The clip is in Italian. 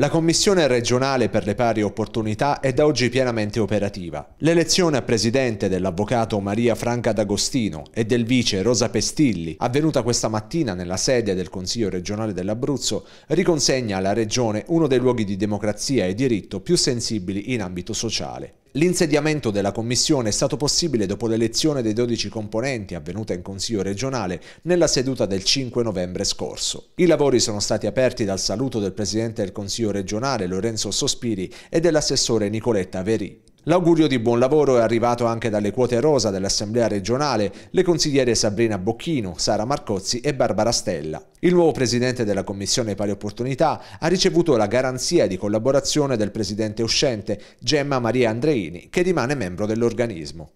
La Commissione regionale per le pari opportunità è da oggi pienamente operativa. L'elezione a presidente dell'avvocato Maria Franca D'Agostino e del vice Rosa Pestilli, avvenuta questa mattina nella sede del Consiglio regionale dell'Abruzzo, riconsegna alla Regione uno dei luoghi di democrazia e diritto più sensibili in ambito sociale. L'insediamento della commissione è stato possibile dopo l'elezione dei 12 componenti avvenuta in Consiglio regionale nella seduta del 5 novembre scorso. I lavori sono stati aperti dal saluto del Presidente del Consiglio regionale Lorenzo Sospiri e dell'assessore Nicoletta Verì. L'augurio di buon lavoro è arrivato anche dalle quote rosa dell'Assemblea regionale, le consigliere Sabrina Bocchino, Sara Marcozzi e Barbara Stella. Il nuovo presidente della Commissione Pari Opportunità ha ricevuto la garanzia di collaborazione del presidente uscente Gemma Maria Andreini, che rimane membro dell'organismo.